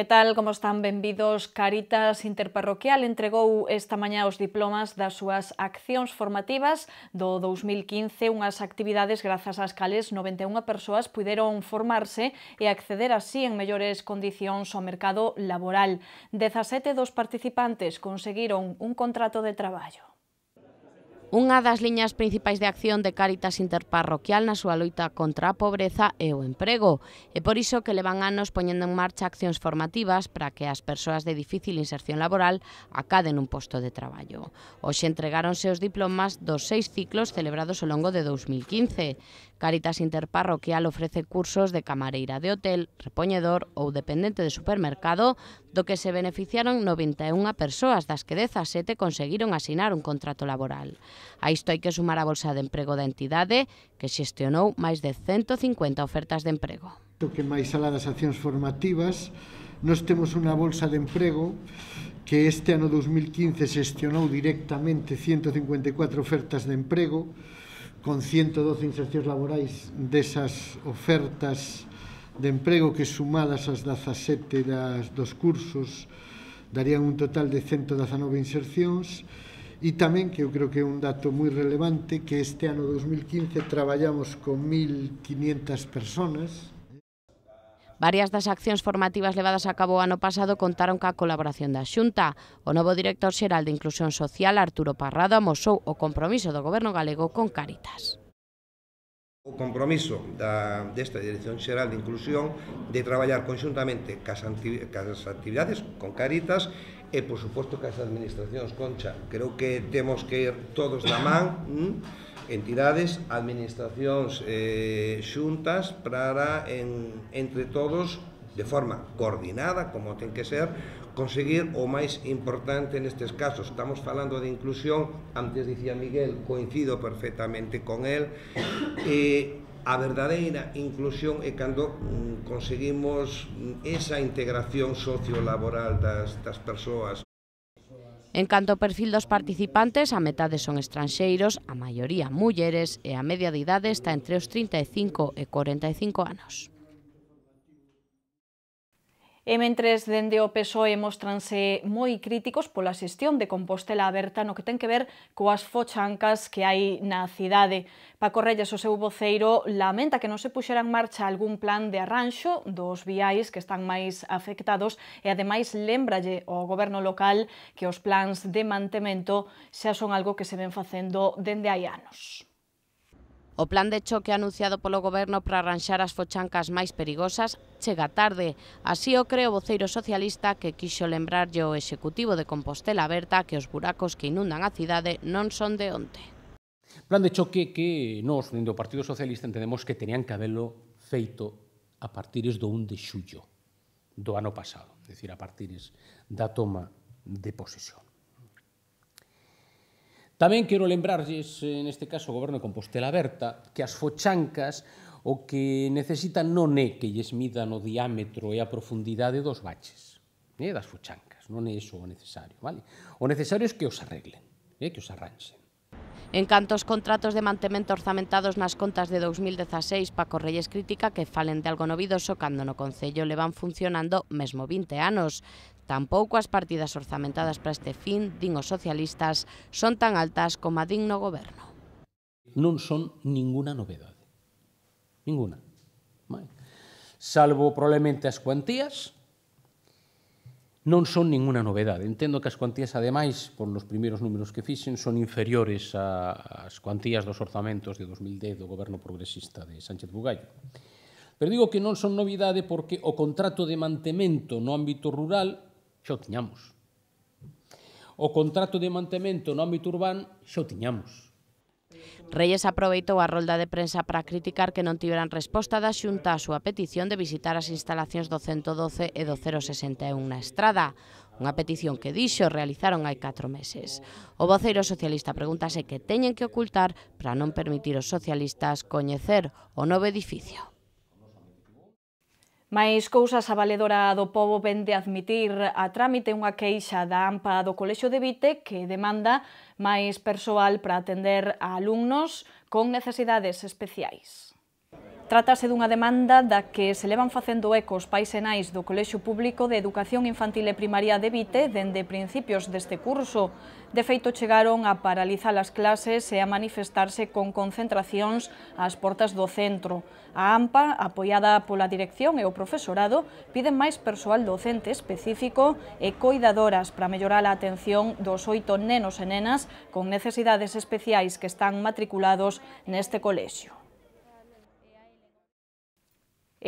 Que tal, como están? Benvidos. Caritas Interparroquial entregou esta mañá os diplomas das súas accións formativas do 2015, unhas actividades grazas ás cales 91 persoas puideron formarse e acceder así en mellores condicións ao mercado laboral. 17 dos participantes conseguiron un contrato de traballo. Unha das liñas principais de acción de Cáritas Interparroquial na súa loita contra a pobreza é o emprego, e por iso que levan anos poñendo en marcha accións formativas para que as persoas de difícil inserción laboral acaden un posto de traballo. Hoxe entregáronse os diplomas dos seis ciclos celebrados ao longo de 2015. Caritas Interparroquial ofrece cursos de camareira de hotel, repoñedor ou dependente de supermercado, do que se beneficiaron 91 persoas, das que 17 conseguiron asinar un contrato laboral. A isto hai que sumar a Bolsa de Emprego da entidade, que xestionou máis de 150 ofertas de emprego. O que máis alá das accións formativas, nos temos unha Bolsa de Emprego que este ano 2015 xestionou directamente 154 ofertas de emprego, con 112 insercións laborais desas ofertas de emprego que sumadas as 17 das, dos cursos darían un total de 119 insercións e tamén, que eu creo que é un dato moi relevante, que este ano 2015 traballamos con 1.500 personas, Varias das accións formativas levadas a cabo o ano pasado contaron ca colaboración da Xunta. O novo director xeral de Inclusión Social, Arturo Parrado, amosou o compromiso do Goberno galego con Caritas. O compromiso da, desta Dirección Xeral de Inclusión de traballar conxuntamente cas, cas actividades con Caritas e, por suposto, cas administracións concha. Creo que temos que ir todos da man, mm, entidades, administracións eh, xuntas para en, entre todos de forma coordinada, como ten que ser, conseguir o máis importante nestes casos. Estamos falando de inclusión, antes dicía Miguel, coincido perfectamente con él, e a verdadeira inclusión é cando mm, conseguimos esa integración sociolaboral das, das persoas. En canto ao perfil dos participantes, a metade son estranxeiros, a maioría mulleres e a media de idade está entre os 35 e 45 anos. E mentres dende o PSOE mostranse moi críticos pola xestión de Compostela Aberta no que ten que ver coas fochancas que hai na cidade. Paco Reyes, o seu voceiro, lamenta que non se puxera en marcha algún plan de arranxo dos viais que están máis afectados e ademais lembralle ao goberno local que os plans de mantemento xa son algo que se ven facendo dende hai anos. O plan de choque anunciado polo goberno para arranxar as fochancas máis perigosas chega tarde. Así o creo o voceiro socialista que quixo lembrarlle o executivo de Compostela Aberta que os buracos que inundan a cidade non son de onte. Plan de choque que nós, dentro do Partido Socialista, entendemos que tenían que haberlo feito a partires do 1 de xullo do ano pasado, é dicir, a partires da toma de posesión. Tamén quero lembrarlles, neste caso, o goberno de Compostela Aberta, que as fochancas o que necesitan non é que lles midan o diámetro e a profundidade dos baches, é das fochancas, non é iso o necesario. Vale? O necesario é que os arreglen, é que os arranxen. En canto aos contratos de mantemento orzamentados nas contas de 2016, Paco Reyes critica que falen de algo novidoso cando no Concello levan funcionando mesmo 20 anos. Tampouco as partidas orzamentadas para este fin, din os socialistas, son tan altas como a digno goberno. Non son ninguna novedade. Ninguna. Salvo probablemente as cuantías, non son ninguna novedade. Entendo que as cuantías, ademais, por los primeiros números que fixen, son inferiores ás cuantías dos orzamentos de 2010 do goberno progresista de Sánchez Bugallo. Pero digo que non son novidade porque o contrato de mantemento no ámbito rural xa o tiñamos. O contrato de mantemento no ámbito urbán xa o tiñamos. Reyes aproveitou a rolda de prensa para criticar que non tiveran resposta da xunta á súa petición de visitar as instalacións do 112 e do 061 na estrada, unha petición que dixo realizaron hai 4 meses. O voceiro socialista pregúntase que teñen que ocultar para non permitir aos socialistas coñecer o novo edificio. Mais cousas a valedora do povo ven de admitir a trámite unha queixa da AMPA do Colexio de Vite que demanda máis persoal para atender a alumnos con necesidades especiais. Trátase dunha demanda da que se levan facendo ecos os pais e nais do Colexio Público de Educación Infantil e Primaria de Vite dende principios deste curso. De feito, chegaron a paralizar as clases e a manifestarse con concentracións ás portas do centro. A AMPA, apoiada pola dirección e o profesorado, piden máis persoal docente específico e coidadoras para mellorar a atención dos oito nenos e nenas con necesidades especiais que están matriculados neste colexio.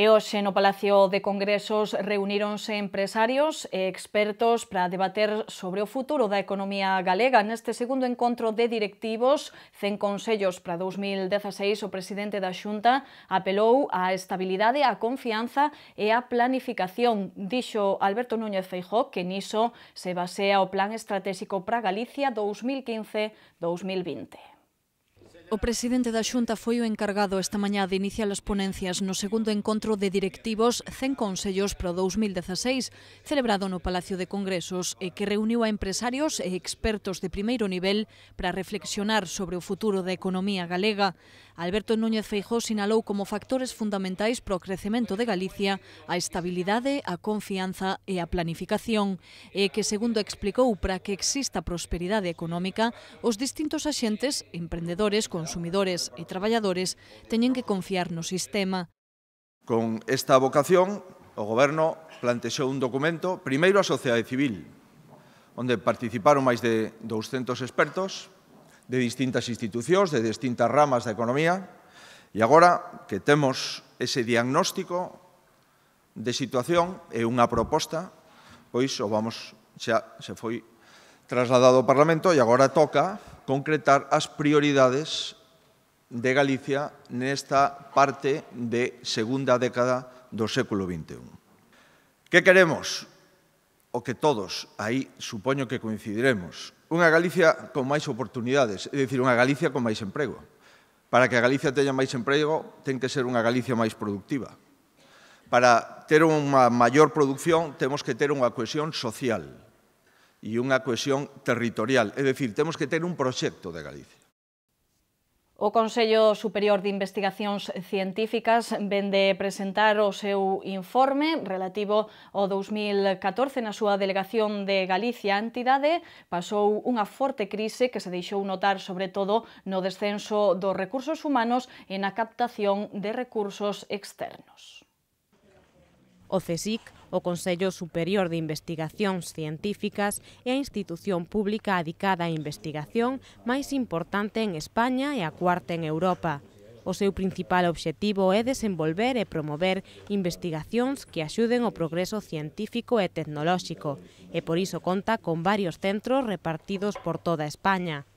E hoxe no Palacio de Congresos reuníronse empresarios e expertos para debater sobre o futuro da economía galega. Neste segundo encontro de directivos, 100 consellos para 2016, o presidente da Xunta apelou á estabilidade, á confianza e á planificación. Dixo Alberto Núñez Feijó que niso se basea o Plan Estratégico para Galicia 2015-2020. O presidente da Xunta foi o encargado esta mañá de iniciar as ponencias no segundo encontro de directivos 100 Consellos pro 2016, celebrado no Palacio de Congresos, e que reuniu a empresarios e expertos de primeiro nivel para reflexionar sobre o futuro da economía galega. Alberto Núñez Feijóo sinalou como factores fundamentais pro crecemento de Galicia a estabilidade, a confianza e a planificación, e que, segundo explicou, para que exista prosperidade económica, os distintos axentes, emprendedores, consumidores e traballadores, teñen que confiar no sistema. Con esta vocación, o Goberno plantexou un documento, primeiro a sociedade civil, onde participaron máis de 200 expertos, de distintas institucións, de distintas ramas da economía, e agora que temos ese diagnóstico de situación e unha proposta, pois o vamos xa se foi trasladado ao Parlamento e agora toca concretar as prioridades de Galicia nesta parte de segunda década do século XXI. Que queremos? O que todos, aí supoño que coincidiremos, unha Galicia con máis oportunidades, é dicir, unha Galicia con máis emprego. Para que a Galicia teña máis emprego, ten que ser unha Galicia máis productiva. Para ter unha maior producción, temos que ter unha cohesión social e unha cohesión territorial. É dicir, temos que ter un proxecto de Galicia. O Consello Superior de Investigacións Científicas vende presentar o seu informe relativo ao 2014 na súa delegación de Galicia. A entidade pasou unha forte crise que se deixou notar sobre todo no descenso dos recursos humanos e na captación de recursos externos o CSIC, o Consello Superior de Investigacións Científicas é a institución pública adicada á investigación máis importante en España e a cuarta en Europa. O seu principal obxectivo é desenvolver e promover investigacións que axuden o progreso científico e tecnolóxico, e por iso conta con varios centros repartidos por toda España.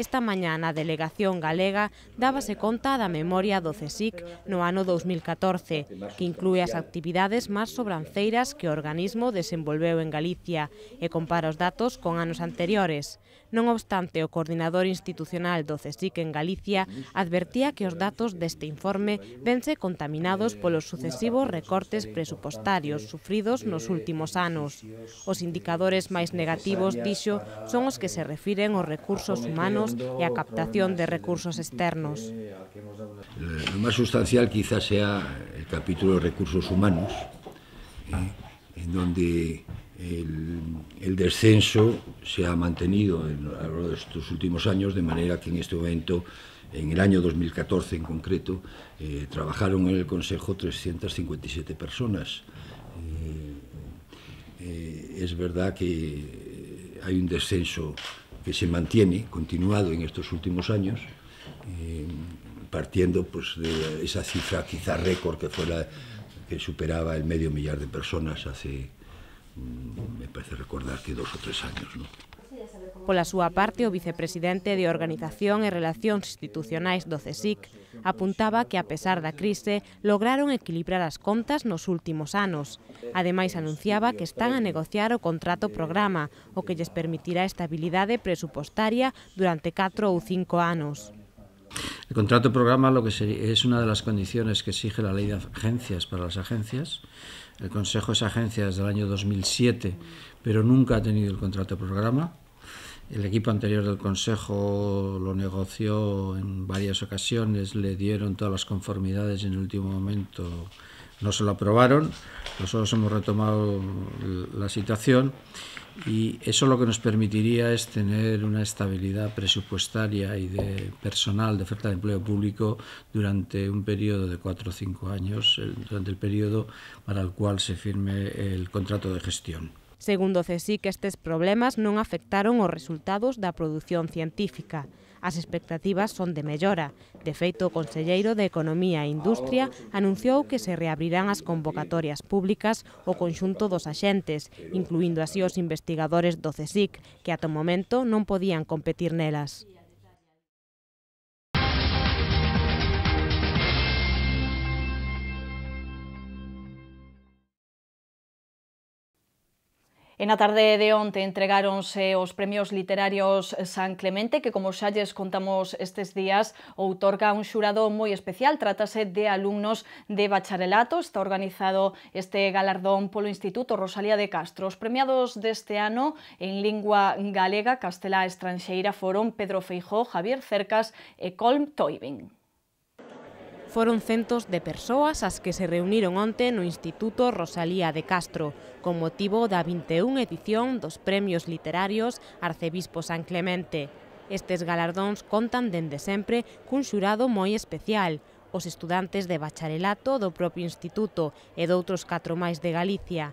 Esta mañá na delegación galega dábase conta da memoria do CSIC no ano 2014, que inclúe as actividades máis sobranceiras que o organismo desenvolveu en Galicia e compara os datos con anos anteriores. Non obstante, o coordinador institucional do CSIC en Galicia advertía que os datos deste informe vense contaminados polos sucesivos recortes presupostarios sufridos nos últimos anos. Os indicadores máis negativos, dixo, son os que se refiren aos recursos humanos e a captación de recursos externos. Eh, o máis sustancial quizás sea o capítulo de recursos humanos, eh, en donde El, descenso se ha mantenido en, a lo largo de estos últimos años, de manera que en este momento, en el año 2014 en concreto, eh, trabajaron en el Consejo 357 personas. Eh, eh, es verdad que hay un descenso que se mantiene, continuado en estos últimos años, partiendo pues, de esa cifra quizá récord que, fue la, que superaba el medio millar de personas hace Mm, me parece recordar que dos ou tres años, non? Pola súa parte, o vicepresidente de Organización e Relacións Institucionais do CSIC apuntaba que, a pesar da crise, lograron equilibrar as contas nos últimos anos. Ademais, anunciaba que están a negociar o contrato programa, o que lles permitirá estabilidade presupostaria durante 4 ou 5 anos. El contrato programa lo que es una de las condiciones que exige la ley de agencias para las agencias El Consejo es agencia desde el año 2007, pero nunca ha tenido el contrato de programa. El equipo anterior del Consejo lo negoció en varias ocasiones, le dieron todas las conformidades y en el último momento no se lo aprobaron. Nosotros hemos retomado la situación y eso lo que nos permitiría es tener una estabilidad presupuestaria y de personal de oferta de empleo público durante un periodo de cuatro o cinco años, durante el periodo para el cual se firme el contrato de gestión. Segundo CSIC, estes problemas non afectaron os resultados da produción científica. As expectativas son de mellora. De feito, o Conselleiro de Economía e Industria anunciou que se reabrirán as convocatorias públicas o conxunto dos axentes, incluindo así os investigadores do CSIC, que ata o momento non podían competir nelas. En a tarde de onte entregáronse os premios literarios San Clemente, que como xa lles contamos estes días, outorga un xurado moi especial. Trátase de alumnos de bacharelato. Está organizado este galardón polo Instituto Rosalía de Castro. Os premiados deste ano en lingua galega, castelá e estranxeira foron Pedro Feijó, Javier Cercas e Colm Toibin. Foron centos de persoas as que se reuniron onte no Instituto Rosalía de Castro, con motivo da 21 edición dos Premios Literarios Arcebispo San Clemente. Estes galardóns contan dende sempre cun xurado moi especial, os estudantes de bacharelato do propio instituto e doutros catro máis de Galicia,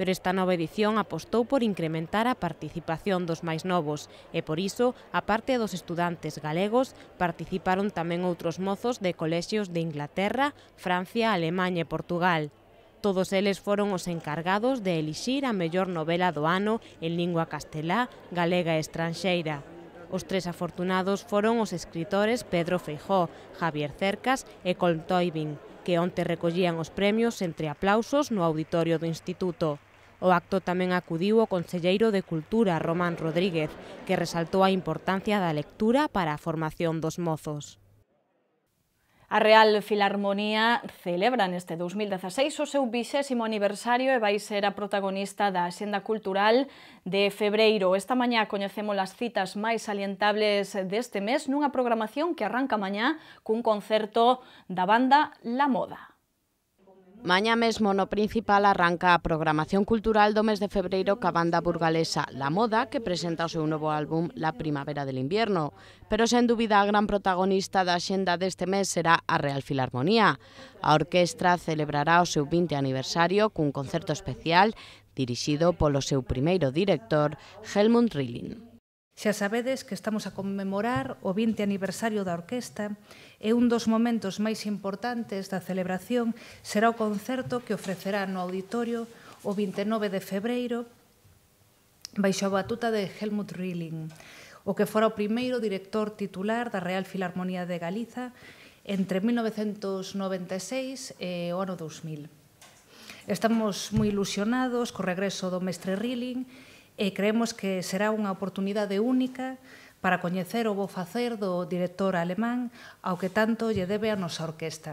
pero esta nova edición apostou por incrementar a participación dos máis novos e por iso, aparte dos estudantes galegos, participaron tamén outros mozos de colexios de Inglaterra, Francia, Alemanha e Portugal. Todos eles foron os encargados de elixir a mellor novela do ano en lingua castelá, galega e estranxeira. Os tres afortunados foron os escritores Pedro Feijó, Javier Cercas e Colm Toibin, que onte recollían os premios entre aplausos no auditorio do Instituto. O acto tamén acudiu o Conselleiro de Cultura, Román Rodríguez, que resaltou a importancia da lectura para a formación dos mozos. A Real Filarmonía celebra neste 2016 o seu vixésimo aniversario e vai ser a protagonista da Xenda Cultural de Febreiro. Esta mañá coñecemos as citas máis salientables deste mes nunha programación que arranca mañá cun concerto da banda La Moda. Maña mesmo no principal arranca a programación cultural do mes de febreiro ca banda burgalesa La Moda, que presenta o seu novo álbum La Primavera del Invierno. Pero, sen dúbida, a gran protagonista da xenda deste mes será a Real Filarmonía. A orquestra celebrará o seu 20 aniversario cun concerto especial dirixido polo seu primeiro director, Helmut Rilling. Xa sabedes que estamos a conmemorar o 20 aniversario da orquesta e un dos momentos máis importantes da celebración será o concerto que ofrecerá no auditorio o 29 de febreiro baixo a batuta de Helmut Rilling, o que fora o primeiro director titular da Real Filarmonía de Galiza entre 1996 e o ano 2000. Estamos moi ilusionados co regreso do mestre Rilling e creemos que será unha oportunidade única para coñecer o bo facer do director alemán ao que tanto lle debe a nosa orquesta.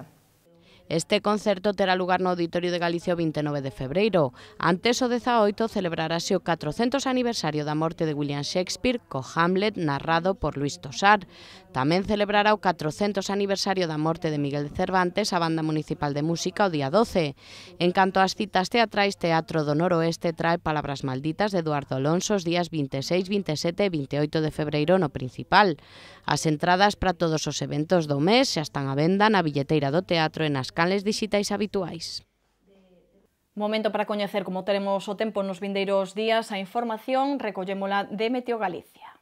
Este concerto terá lugar no Auditorio de Galicia o 29 de febreiro. Antes o 18 celebrarase o 400 aniversario da morte de William Shakespeare co Hamlet narrado por Luis Tosar. Tamén celebrará o 400 aniversario da morte de Miguel Cervantes a Banda Municipal de Música o día 12. En canto ás citas teatrais, Teatro do Noroeste trae Palabras Malditas de Eduardo Alonso os días 26, 27 e 28 de febreiro no principal. As entradas para todos os eventos do mes xa están a venda na billeteira do teatro e nas canles digitais habituais. Momento para coñecer como teremos o tempo nos vindeiros días, a información recollémola de Meteo Galicia.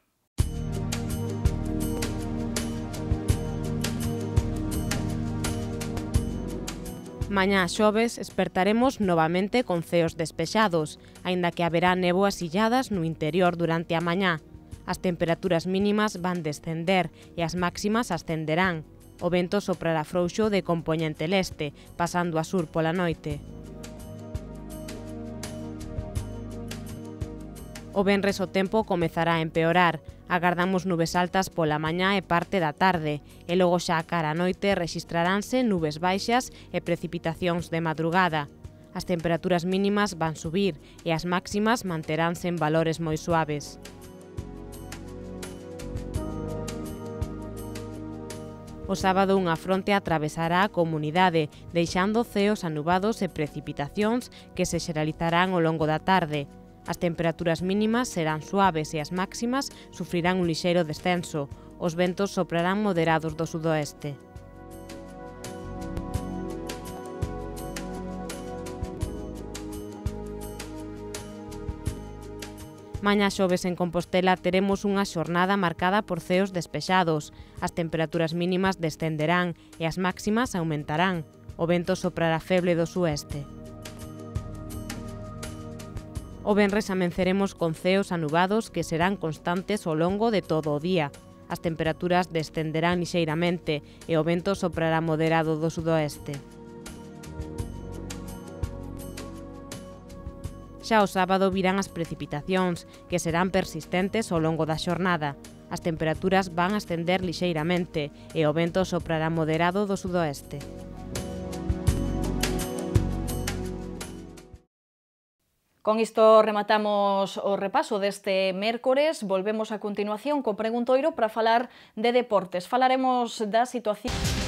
Mañá xoves espertaremos novamente con ceos despexados, aínda que haberá neboas illadas no interior durante a mañá. As temperaturas mínimas van descender e as máximas ascenderán, O vento soprará frouxo de compoñente leste, pasando a sur pola noite. O venres o tempo comezará a empeorar. Agardamos nubes altas pola mañá e parte da tarde, e logo xa a cara a noite registraránse nubes baixas e precipitacións de madrugada. As temperaturas mínimas van subir e as máximas manteránse en valores moi suaves. O sábado unha fronte atravesará a comunidade, deixando ceos anubados e precipitacións que se xeralizarán ao longo da tarde. As temperaturas mínimas serán suaves e as máximas sufrirán un lixeiro descenso. Os ventos soprarán moderados do sudoeste. Mañá xoves en Compostela teremos unha xornada marcada por ceos despexados. As temperaturas mínimas descenderán e as máximas aumentarán. O vento soprará feble do sueste. O venres amenceremos con ceos anubados que serán constantes ao longo de todo o día. As temperaturas descenderán lixeiramente e o vento soprará moderado do sudoeste. Xa o sábado virán as precipitacións, que serán persistentes ao longo da xornada. As temperaturas van a ascender lixeiramente e o vento soprará moderado do sudoeste. Con isto rematamos o repaso deste mércores. Volvemos a continuación co Preguntoiro para falar de deportes. Falaremos da situación...